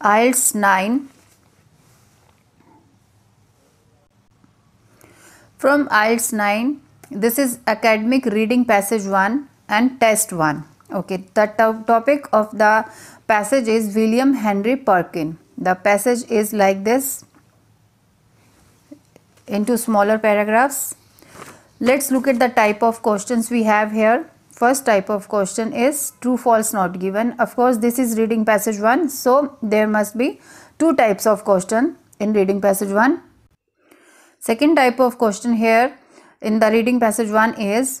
IELTS 9 From IELTS 9 this is academic reading passage 1 and test 1 okay the topic of the passage is William Henry Perkin the passage is like this into smaller paragraphs let's look at the type of questions we have here first type of question is true false not given of course this is reading passage 1 so there must be two types of question in reading passage 1 second type of question here in the reading passage 1 is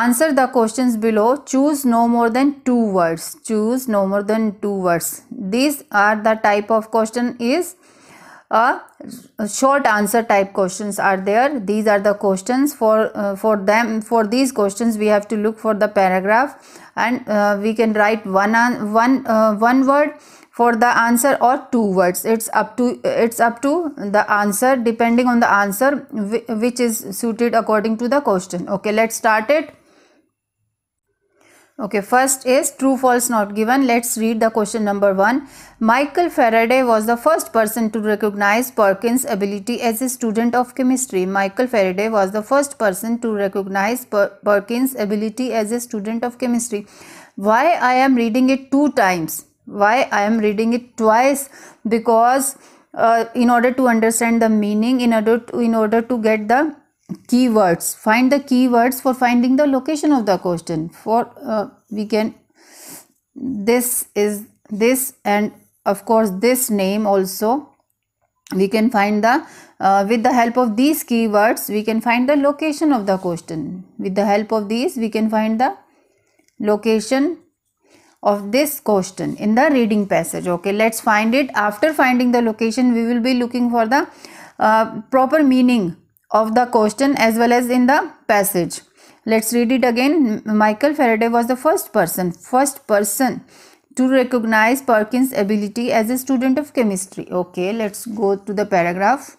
answer the questions below choose no more than two words choose no more than two words these are the type of question is a short answer type questions are there these are the questions for uh, for them for these questions we have to look for the paragraph and uh, we can write one on, one uh, one word for the answer or two words it's up to it's up to the answer depending on the answer which is suited according to the question okay let's start it Okay, first is true false not given. Let's read the question number 1. Michael Faraday was the first person to recognize Perkins' ability as a student of chemistry. Michael Faraday was the first person to recognize per Perkins' ability as a student of chemistry. Why I am reading it two times? Why I am reading it twice? Because uh, in order to understand the meaning, in order to, in order to get the keywords find the keywords for finding the location of the question for uh, we can this is this and of course this name also we can find the uh, with the help of these keywords we can find the location of the question with the help of these we can find the location of this question in the reading passage okay let's find it after finding the location we will be looking for the uh, proper meaning of the question as well as in the passage. Let's read it again. Michael Faraday was the first person, first person to recognize Perkins' ability as a student of chemistry. Okay, let's go to the paragraph.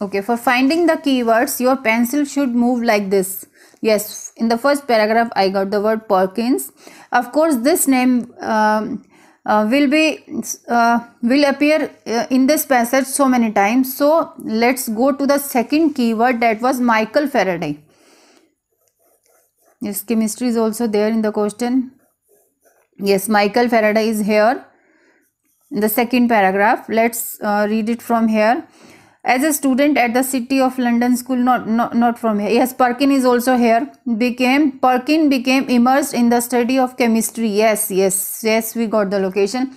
Okay, for finding the keywords, your pencil should move like this. Yes, in the first paragraph, I got the word Perkins. Of course, this name um, uh, will be uh, will appear uh, in this passage so many times so let's go to the second keyword that was michael faraday yes chemistry is also there in the question yes michael faraday is here in the second paragraph let's uh, read it from here as a student at the city of london school not not, not from here yes perkin is also here became perkin became immersed in the study of chemistry yes yes yes we got the location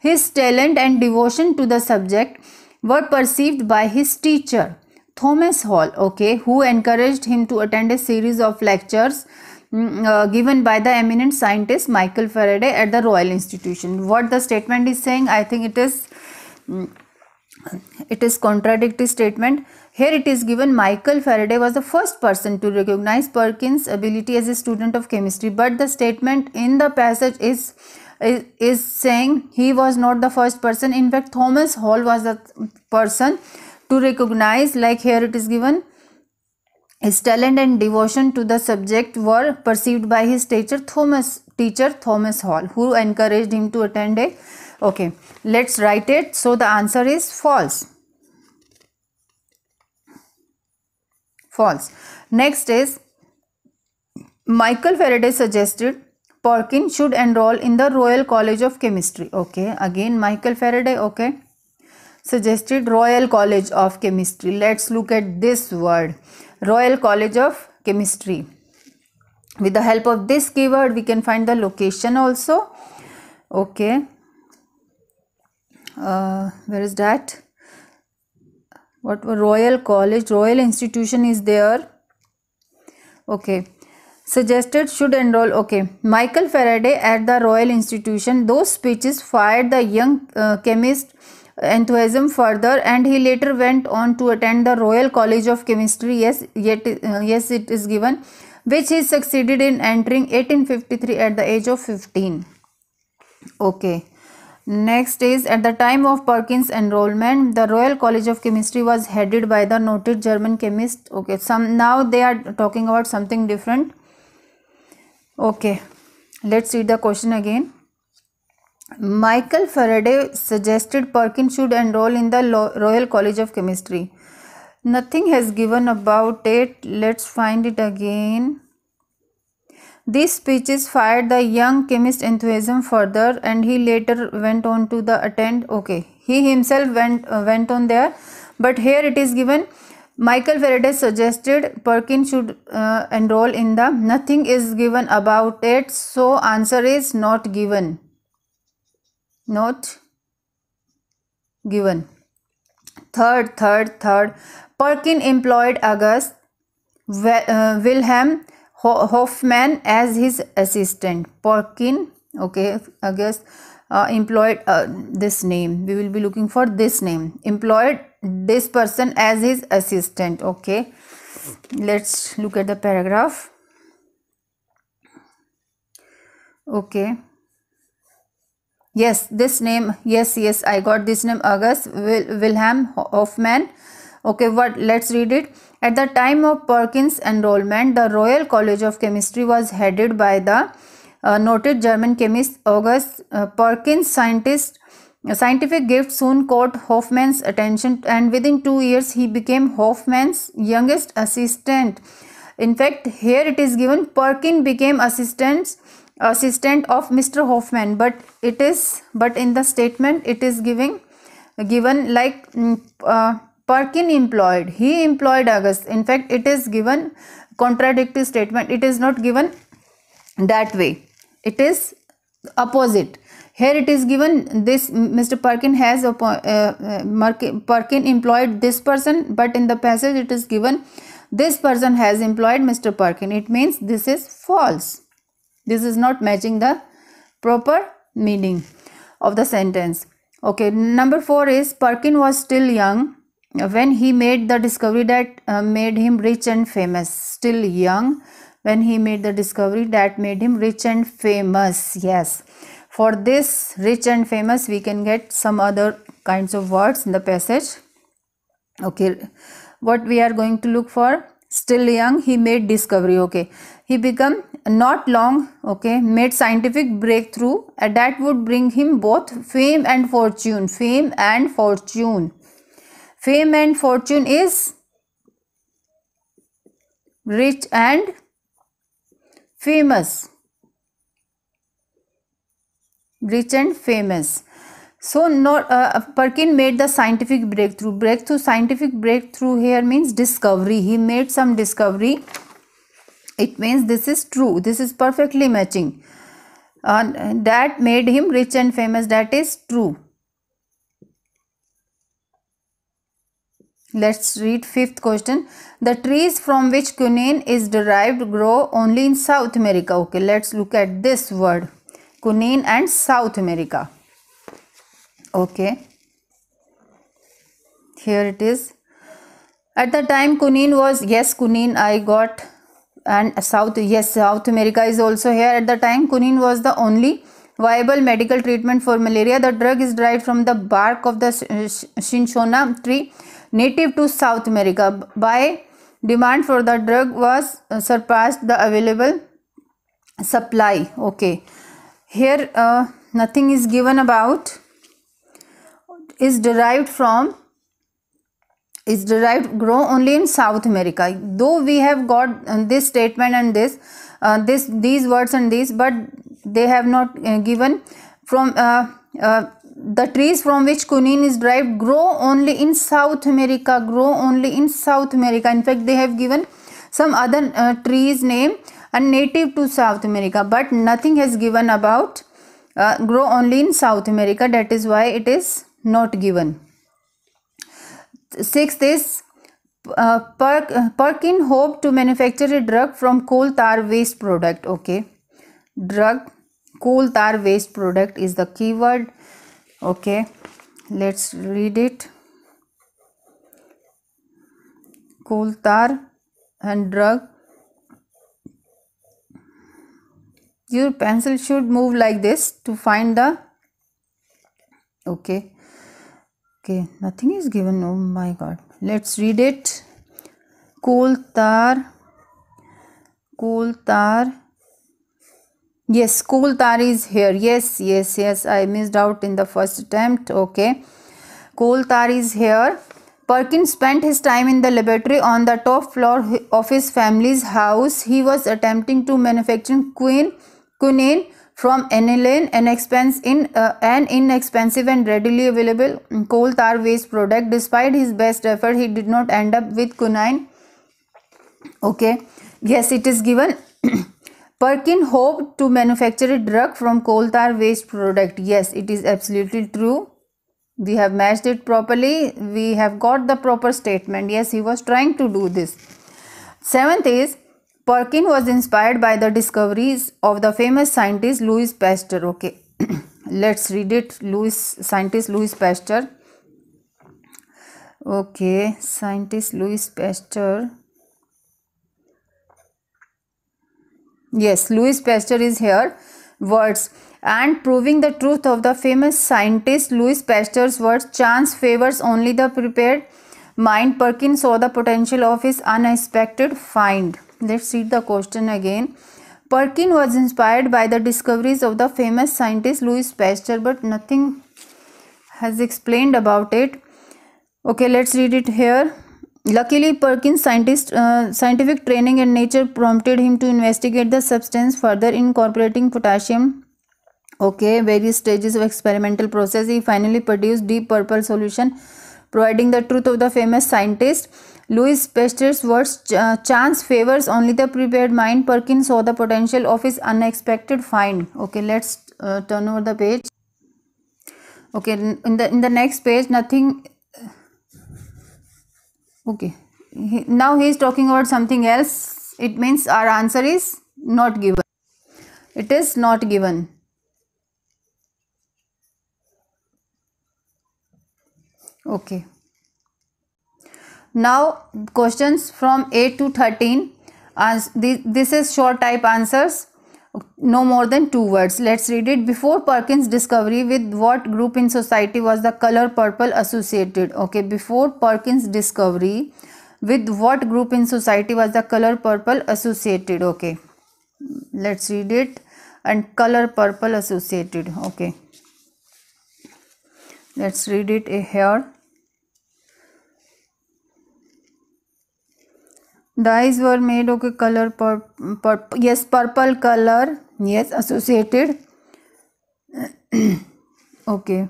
his talent and devotion to the subject were perceived by his teacher thomas hall okay who encouraged him to attend a series of lectures mm, uh, given by the eminent scientist michael faraday at the royal institution what the statement is saying i think it is mm, it is contradictory statement here it is given michael faraday was the first person to recognize perkins ability as a student of chemistry but the statement in the passage is is, saying he was not the first person in fact thomas hall was the person to recognize like here it is given his talent and devotion to the subject were perceived by his teacher thomas teacher thomas hall who encouraged him to attend a Okay, let's write it. So the answer is false. False. Next is Michael Faraday suggested Perkin should enroll in the Royal College of Chemistry. Okay, again Michael Faraday. Okay, suggested Royal College of Chemistry. Let's look at this word Royal College of Chemistry. With the help of this keyword, we can find the location also. Okay, uh, where is that what royal college royal institution is there okay suggested should enroll okay michael faraday at the royal institution those speeches fired the young uh, chemist enthusiasm further and he later went on to attend the royal college of chemistry yes yet uh, yes it is given which he succeeded in entering 1853 at the age of 15 okay Next is at the time of Perkins' enrollment, the Royal College of Chemistry was headed by the noted German chemist. Okay, some now they are talking about something different. Okay, let's read the question again. Michael Faraday suggested Perkins should enroll in the Royal College of Chemistry. Nothing has given about it. Let's find it again. These speeches fired the young chemist's enthusiasm further and he later went on to the attend. Okay, he himself went, uh, went on there. But here it is given Michael Faraday suggested Perkin should uh, enroll in the nothing is given about it so answer is not given not given third third third Perkin employed August uh, Wilhelm Hoffman as his assistant. Porkin, okay, I guess uh, employed uh, this name. We will be looking for this name. Employed this person as his assistant, okay. Let's look at the paragraph. Okay. Yes, this name, yes, yes, I got this name, August Wil Wilhelm Hoffman. Okay, what? Let's read it at the time of Perkins' enrollment, the Royal College of Chemistry was headed by the uh, noted German chemist August uh, Perkins. Scientist, scientific gift soon caught Hoffman's attention and within two years he became Hoffman's youngest assistant. In fact, here it is given Perkin became assistant assistant of Mr. Hoffman but it is but in the statement it is giving given like mm, uh, Perkin employed. He employed August. In fact, it is given contradictory statement. It is not given that way. It is opposite. Here it is given this Mr. Perkin has uh, uh, Perkin employed this person but in the passage it is given this person has employed Mr. Perkin. It means this is false. This is not matching the proper meaning of the sentence. Okay, number 4 is Perkin was still young when he made the discovery that uh, made him rich and famous still young when he made the discovery that made him rich and famous yes for this rich and famous we can get some other kinds of words in the passage okay what we are going to look for still young he made discovery okay he become not long okay made scientific breakthrough and that would bring him both fame and fortune fame and fortune Fame and fortune is rich and famous. Rich and famous. So not, uh, Perkin made the scientific breakthrough. Breakthrough, scientific breakthrough here means discovery. He made some discovery. It means this is true. This is perfectly matching. Uh, that made him rich and famous. That is true. Let's read fifth question. The trees from which quinine is derived grow only in South America. Okay, let's look at this word. Quinine and South America. Okay. Here it is. At the time quinine was, yes quinine I got and South, yes South America is also here. At the time quinine was the only viable medical treatment for malaria. The drug is derived from the bark of the Shinshona tree native to South America. By demand for the drug was uh, surpassed the available supply. Okay, here uh, nothing is given about is derived from is derived grow only in South America. Though we have got uh, this statement and this, uh, this these words and these, but they have not uh, given from uh, uh the trees from which quinine is derived grow only in South America, grow only in South America. In fact, they have given some other uh, trees name and native to South America, but nothing has given about uh, grow only in South America. That is why it is not given. Sixth is uh, uh Perkin hoped to manufacture a drug from coal tar waste product. Okay, drug coal tar waste product is the keyword okay let's read it tar and drug your pencil should move like this to find the okay okay nothing is given oh my god let's read it tar. Coal tar yes tar is here yes yes yes I missed out in the first attempt okay tar is here Perkins spent his time in the laboratory on the top floor of his family's house. He was attempting to manufacture quin, quinine from aniline, an, expense in, uh, an inexpensive and readily available coal tar waste product. Despite his best effort, he did not end up with quinine. Okay, yes, it is given Perkin hoped to manufacture a drug from coal tar waste product. Yes, it is absolutely true. We have matched it properly. We have got the proper statement. Yes, he was trying to do this. Seventh is Perkin was inspired by the discoveries of the famous scientist Louis Pasteur. Okay, let's read it. Louis scientist Louis Pasteur. Okay, scientist Louis Pasteur Yes, Louis Pasteur is here. Words and proving the truth of the famous scientist Louis Pasteur's words, chance favors only the prepared mind. Perkins saw the potential of his unexpected find. Let's read the question again. Perkin was inspired by the discoveries of the famous scientist Louis Pasteur, but nothing has explained about it. Okay, let's read it here. Luckily, Perkins' uh, scientific training and nature prompted him to investigate the substance further, incorporating potassium. Okay, various stages of experimental process. He finally produced deep purple solution, providing the truth of the famous scientist. Louis Pasteur's words, uh, chance favors only the prepared mind. Perkins saw the potential of his unexpected find. Okay, let's uh, turn over the page okay in the in the next page nothing okay he, now he is talking about something else it means our answer is not given it is not given okay now questions from 8 to 13 as this is short type answers no more than two words. Let's read it. Before Perkins' discovery, with what group in society was the color purple associated? Okay, before Perkins' discovery, with what group in society was the color purple associated? Okay, let's read it. And color purple associated. Okay, let's read it here. The eyes were made Okay, color purple, yes, purple color, yes, associated. okay.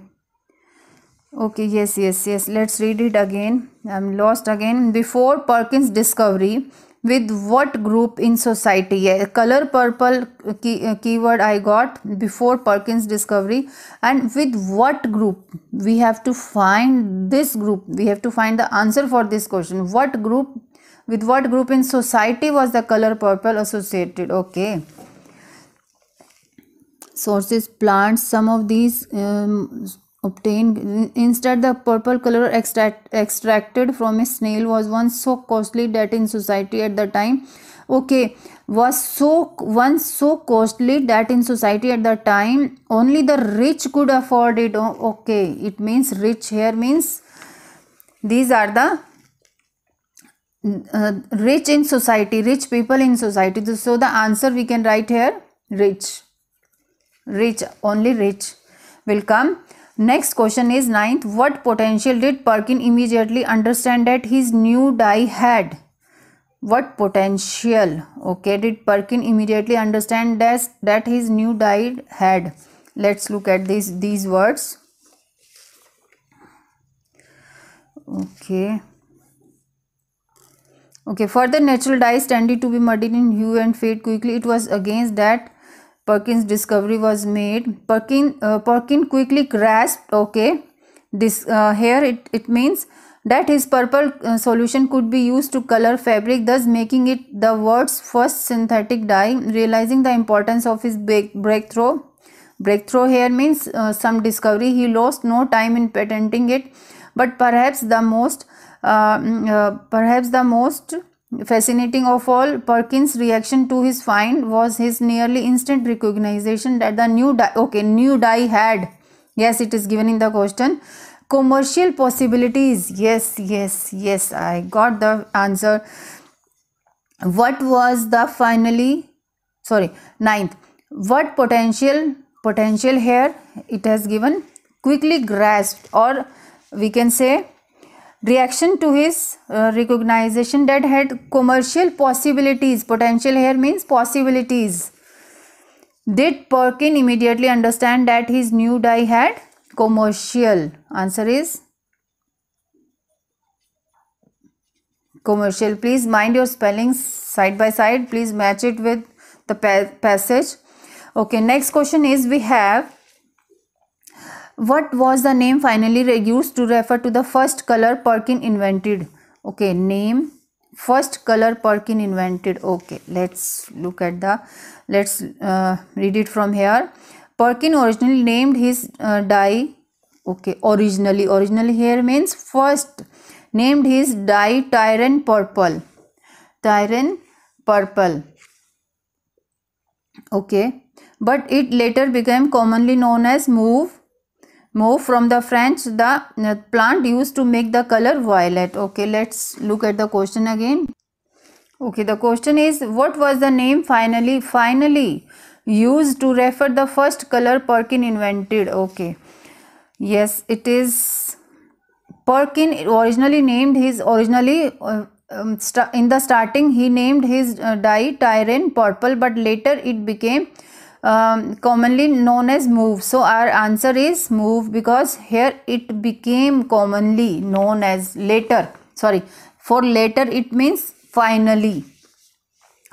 Okay, yes, yes, yes. Let's read it again. I'm lost again. Before Perkins' discovery, with what group in society? Yeah, color purple key, uh, keyword I got before Perkins' discovery. And with what group? We have to find this group. We have to find the answer for this question. What group with what group in society was the color purple associated? Okay. Sources plants. Some of these um, obtained. Instead, the purple color extract, extracted from a snail was once so costly that in society at the time okay was so once so costly that in society at the time only the rich could afford it okay it means rich here means these are the uh, rich in society rich people in society so the answer we can write here rich rich only rich will come next question is ninth what potential did perkin immediately understand that his new die had what potential okay did perkin immediately understand that that his new die had let's look at these these words okay Okay, further natural dyes tended to be muddied in hue and fade quickly. It was against that Perkin's discovery was made. Perkin, uh, Perkin quickly grasped, okay, this uh, here it, it means that his purple uh, solution could be used to color fabric thus making it the world's first synthetic dye realizing the importance of his breakthrough breakthrough here means uh, some discovery he lost no time in patenting it but perhaps the most uh, mm, uh, perhaps the most Fascinating of all, Perkins' reaction to his find was his nearly instant recognition that the new dye, okay, new dye had, yes, it is given in the question, commercial possibilities. Yes, yes, yes, I got the answer. What was the finally, sorry, ninth, what potential, potential here it has given, quickly grasped or we can say reaction to his uh, recognition that had commercial possibilities potential here means possibilities did perkin immediately understand that his new dye had commercial answer is commercial please mind your spellings side by side please match it with the pa passage okay next question is we have what was the name finally used to refer to the first color Perkin invented? Okay, name first color Perkin invented. Okay, let's look at the, let's uh, read it from here. Perkin originally named his uh, dye, okay, originally, originally here means first named his dye Tyran purple, Tyran purple, okay. But it later became commonly known as mauve move from the french the uh, plant used to make the color violet okay let's look at the question again okay the question is what was the name finally finally used to refer the first color perkin invented okay yes it is perkin originally named his originally uh, um, in the starting he named his uh, dye tyran purple but later it became um, commonly known as move so our answer is move because here it became commonly known as later sorry for later it means finally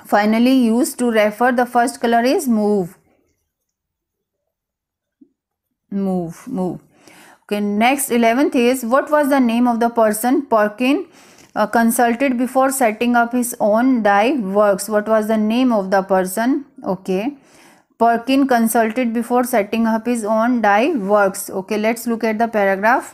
finally used to refer the first color is move move move okay next 11th is what was the name of the person perkin uh, consulted before setting up his own dye works what was the name of the person okay Perkin consulted before setting up his own dye works. Okay, let's look at the paragraph.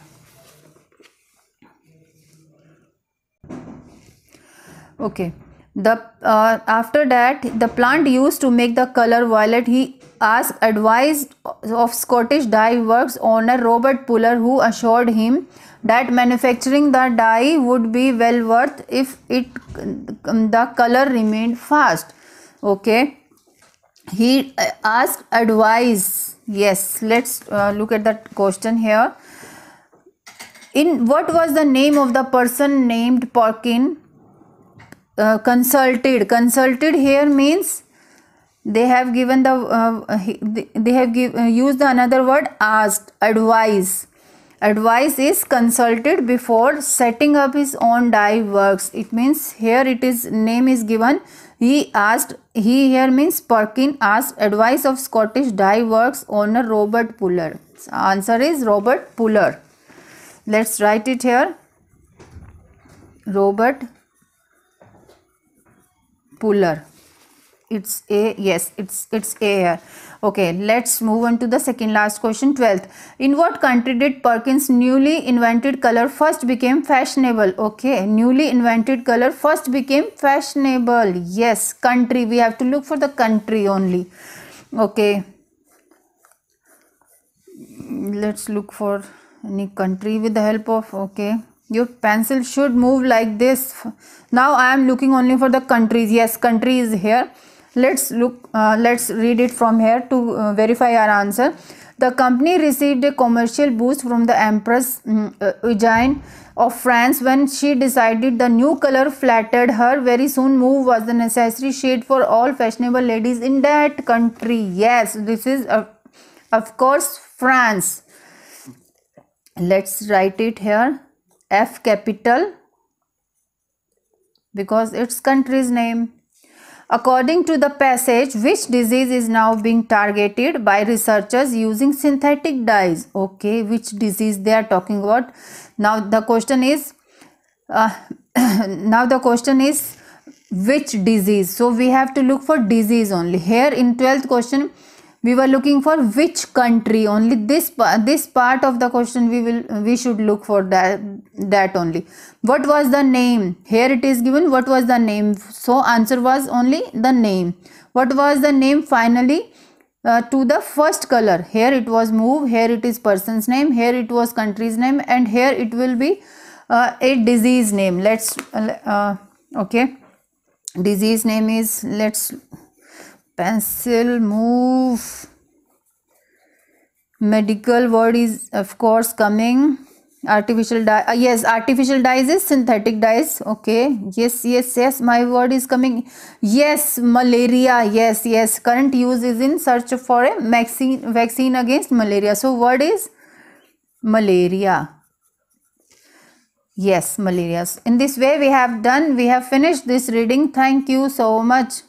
Okay, the uh, after that the plant used to make the color violet. He asked advice of Scottish dye works owner Robert Puller, who assured him that manufacturing the dye would be well worth if it the color remained fast. Okay he uh, asked advice yes let's uh, look at that question here in what was the name of the person named porkin uh, consulted consulted here means they have given the uh, they have give, uh, used another word asked advice advice is consulted before setting up his own dye works it means here it is name is given he asked, he here means Perkin asked advice of Scottish dye works owner Robert Puller. Answer is Robert Puller. Let's write it here. Robert Puller it's a yes it's it's a here okay let's move on to the second last question 12th in what country did perkins newly invented color first became fashionable okay newly invented color first became fashionable yes country we have to look for the country only okay let's look for any country with the help of okay your pencil should move like this now i am looking only for the countries yes country is here let's look uh, let's read it from here to uh, verify our answer the company received a commercial boost from the empress mm, um, uh, eugenie of france when she decided the new color flattered her very soon move was the necessary shade for all fashionable ladies in that country yes this is uh, of course france let's write it here f capital because it's country's name According to the passage, which disease is now being targeted by researchers using synthetic dyes? Okay, which disease they are talking about? Now the question is, uh, now the question is, which disease? So we have to look for disease only. Here in 12th question, we were looking for which country only this this part of the question we will we should look for that that only what was the name here it is given what was the name so answer was only the name what was the name finally uh, to the first color here it was move here it is person's name here it was country's name and here it will be uh, a disease name let's uh, okay disease name is let's pencil move medical word is of course coming artificial dye uh, yes artificial dyes is synthetic dyes okay yes yes yes my word is coming yes malaria yes yes current use is in search for a vaccine vaccine against malaria so word is malaria yes malaria in this way we have done we have finished this reading thank you so much